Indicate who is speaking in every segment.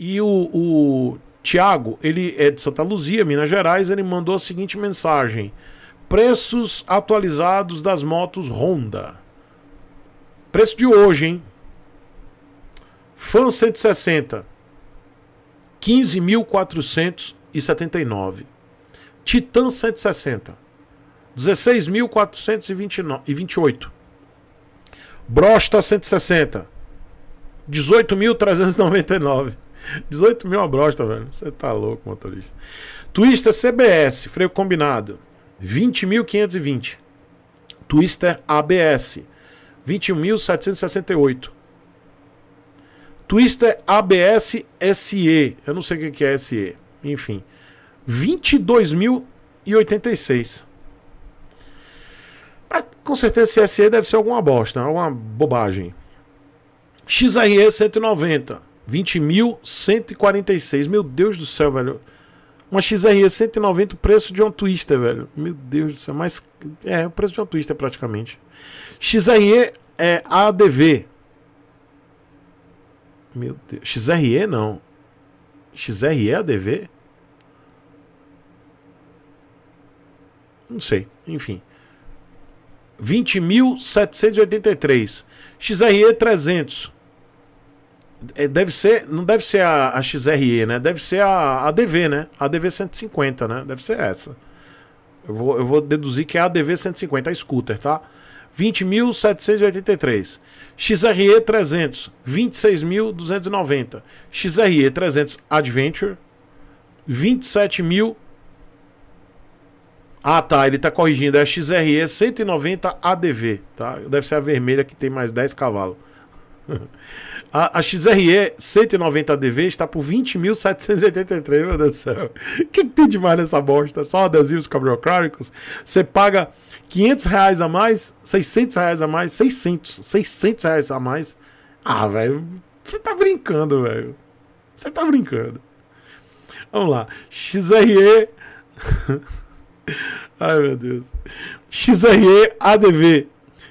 Speaker 1: E o, o Tiago, ele é de Santa Luzia, Minas Gerais, ele mandou a seguinte mensagem: Preços atualizados das motos Honda. Preço de hoje, hein? Fan 160, 15.479. Titan 160, 16.428. Brosta 160, 18.399. 18 mil é uma velho. Você tá louco, motorista. Twister CBS, freio combinado. 20.520. Twister ABS. 21.768. Twister ABS SE. Eu não sei o que é SE. Enfim. 22.086. Mas, com certeza esse SE deve ser alguma bosta, alguma bobagem. XRE 190. 20.146. Meu Deus do céu, velho. Uma XRE 190, o preço de um Twister, velho. Meu Deus do céu, mas é o preço de um Twister praticamente. XRE é ADV. Meu Deus, XRE não. XRE é ADV? Não sei, enfim. 20.783. XRE 300. É, deve ser, não deve ser a, a XRE, né? Deve ser a ADV, né? A ADV 150, né? Deve ser essa. Eu vou, eu vou deduzir que é a ADV 150, a scooter, tá? 20.783. XRE 300, 26.290. XRE 300 Adventure, 27.000. Ah, tá, ele tá corrigindo, é a XRE 190 ADV, tá? Deve ser a vermelha que tem mais 10 cavalos. A, a XRE 190DV está por 20.783, meu Deus do céu. O que, que, tem demais nessa bosta? Só adesivos cabriocráticos. Você paga 500 reais a mais, 600 reais a mais, 600, 600 reais a mais. Ah, velho, você tá brincando, velho. Você tá brincando. Vamos lá. XRE. Ai, meu Deus. XRE ADV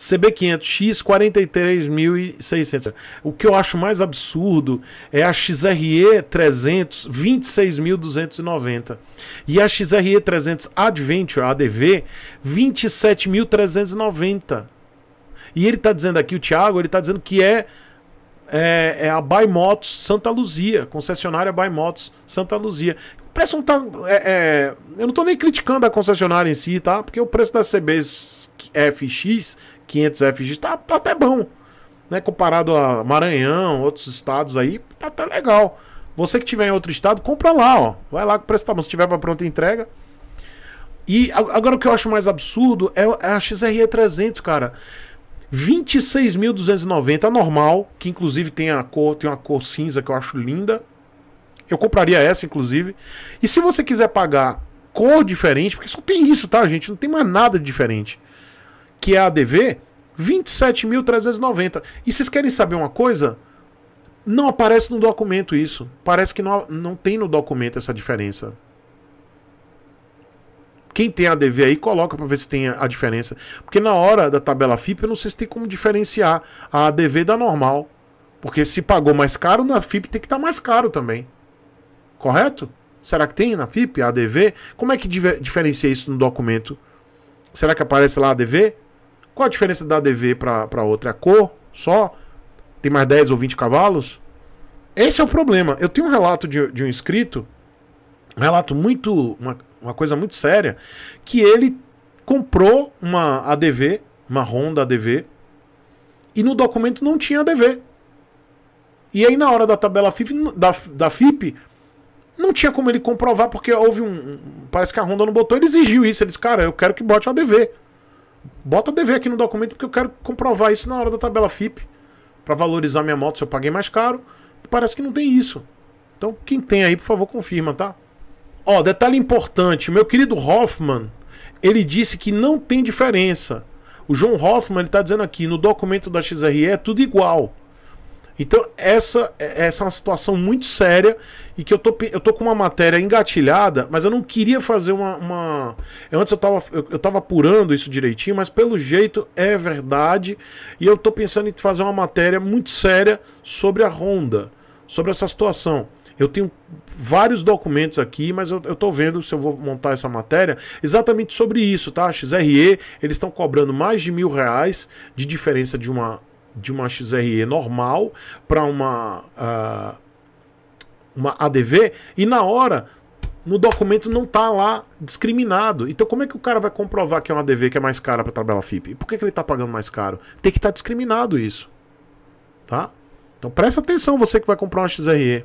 Speaker 1: CB500X 43.600. O que eu acho mais absurdo é a XRE 300 26.290 e a XRE 300 Adventure ADV 27.390. E ele está dizendo aqui o Thiago, ele está dizendo que é é, é a Baimotos Santa Luzia, concessionária Baimotos Santa Luzia. O preço não tá. É, é, eu não tô nem criticando a concessionária em si, tá? Porque o preço das CBs FX, 500 FX, tá, tá até bom. Né? Comparado a Maranhão, outros estados aí, tá até legal. Você que tiver em outro estado, compra lá, ó. Vai lá que preço Se tiver para pronta entrega. E agora o que eu acho mais absurdo é, é a XRE 300, cara. 26.290, a normal, que inclusive tem a cor, tem uma cor cinza que eu acho linda. Eu compraria essa, inclusive. E se você quiser pagar cor diferente, porque só tem isso, tá, gente? Não tem mais nada de diferente que é a ADV, 27.390. E vocês querem saber uma coisa? Não aparece no documento isso. Parece que não, não tem no documento essa diferença. Quem tem ADV aí, coloca para ver se tem a diferença. Porque na hora da tabela FIP, eu não sei se tem como diferenciar a ADV da normal. Porque se pagou mais caro, na FIP tem que estar tá mais caro também. Correto? Será que tem na FIP, ADV? Como é que diferencia isso no documento? Será que aparece lá ADV? Qual a diferença da DV para outra? É a cor só? Tem mais 10 ou 20 cavalos? Esse é o problema. Eu tenho um relato de, de um inscrito, um relato muito. Uma, uma coisa muito séria, que ele comprou uma ADV, uma Honda ADV, e no documento não tinha ADV. E aí, na hora da tabela FIP, da, da FIP, não tinha como ele comprovar, porque houve um. Parece que a Honda não botou, ele exigiu isso. Ele disse, cara, eu quero que bote uma ADV. Bota dever aqui no documento porque eu quero comprovar isso na hora da tabela FIP. Para valorizar minha moto se eu paguei mais caro. E parece que não tem isso. Então, quem tem aí, por favor, confirma, tá? Ó, detalhe importante. Meu querido Hoffman, ele disse que não tem diferença. O João Hoffman, ele tá dizendo aqui, no documento da XRE é tudo igual. Então, essa, essa é uma situação muito séria e que eu tô, eu tô com uma matéria engatilhada, mas eu não queria fazer uma. uma... Antes eu tava, eu, eu tava apurando isso direitinho, mas pelo jeito é verdade. E eu tô pensando em fazer uma matéria muito séria sobre a Honda, sobre essa situação. Eu tenho vários documentos aqui, mas eu, eu tô vendo se eu vou montar essa matéria exatamente sobre isso, tá? A XRE, eles estão cobrando mais de mil reais de diferença de uma de uma XRE normal para uma, uh, uma ADV e na hora no documento não tá lá discriminado. Então como é que o cara vai comprovar que é uma ADV que é mais cara para tabela FIP? E por que, que ele tá pagando mais caro? Tem que estar tá discriminado isso. Tá? Então presta atenção você que vai comprar uma XRE.